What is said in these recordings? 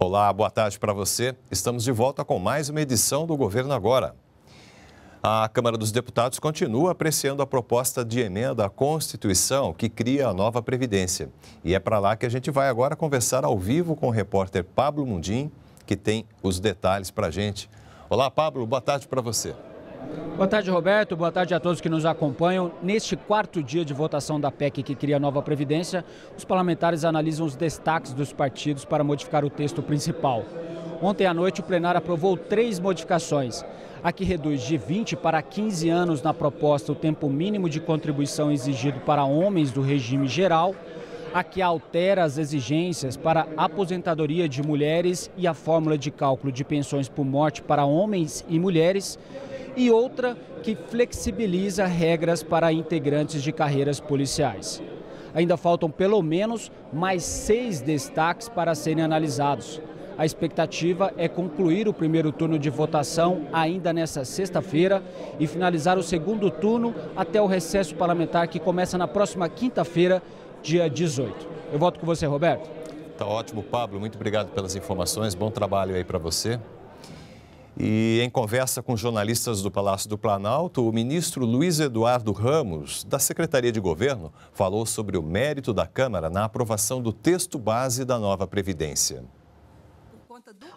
Olá, boa tarde para você. Estamos de volta com mais uma edição do Governo Agora. A Câmara dos Deputados continua apreciando a proposta de emenda à Constituição que cria a nova Previdência. E é para lá que a gente vai agora conversar ao vivo com o repórter Pablo Mundim, que tem os detalhes para a gente. Olá, Pablo, boa tarde para você. Boa tarde, Roberto. Boa tarde a todos que nos acompanham. Neste quarto dia de votação da PEC que cria a nova Previdência, os parlamentares analisam os destaques dos partidos para modificar o texto principal. Ontem à noite, o plenário aprovou três modificações. A que reduz de 20 para 15 anos na proposta o tempo mínimo de contribuição exigido para homens do regime geral. A que altera as exigências para aposentadoria de mulheres e a fórmula de cálculo de pensões por morte para homens e mulheres e outra que flexibiliza regras para integrantes de carreiras policiais. Ainda faltam pelo menos mais seis destaques para serem analisados. A expectativa é concluir o primeiro turno de votação ainda nesta sexta-feira e finalizar o segundo turno até o recesso parlamentar que começa na próxima quinta-feira, dia 18. Eu volto com você, Roberto. Tá ótimo, Pablo. Muito obrigado pelas informações. Bom trabalho aí para você. E em conversa com jornalistas do Palácio do Planalto, o ministro Luiz Eduardo Ramos, da Secretaria de Governo, falou sobre o mérito da Câmara na aprovação do texto base da nova Previdência.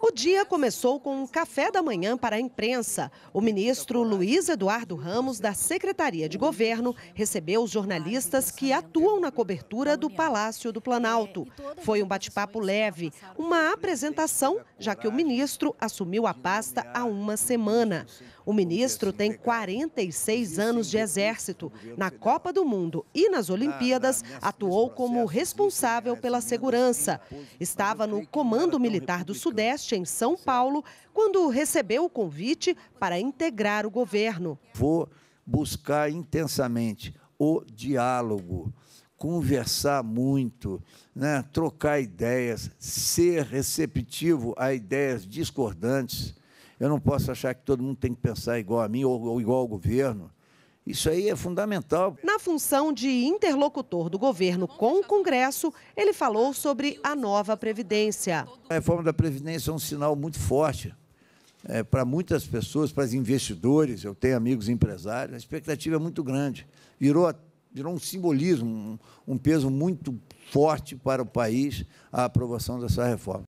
O dia começou com um café da manhã para a imprensa. O ministro Luiz Eduardo Ramos, da Secretaria de Governo, recebeu os jornalistas que atuam na cobertura do Palácio do Planalto. É, Foi um bate-papo leve, uma apresentação, já que o ministro assumiu a pasta há uma semana. O ministro tem 46 anos de exército. Na Copa do Mundo e nas ah, Olimpíadas, atuou como responsável pela segurança. Estava no Comando Militar do Sudeste, em São Paulo, quando recebeu o convite para integrar o governo. Vou buscar intensamente o diálogo conversar muito, né? trocar ideias, ser receptivo a ideias discordantes. Eu não posso achar que todo mundo tem que pensar igual a mim ou, ou igual ao governo. Isso aí é fundamental. Na função de interlocutor do governo com o Congresso, ele falou sobre a nova Previdência. A reforma da Previdência é um sinal muito forte é, para muitas pessoas, para os investidores. Eu tenho amigos empresários, a expectativa é muito grande. Virou, virou um simbolismo, um, um peso muito forte para o país a aprovação dessa reforma.